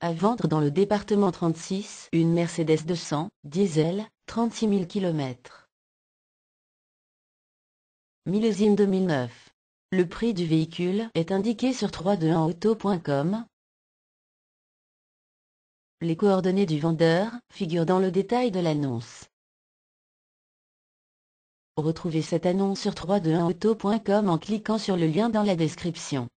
À vendre dans le département 36 une Mercedes 200, diesel, 36 000 km. Millésime 2009. Le prix du véhicule est indiqué sur 321auto.com. Les coordonnées du vendeur figurent dans le détail de l'annonce. Retrouvez cette annonce sur 321auto.com en cliquant sur le lien dans la description.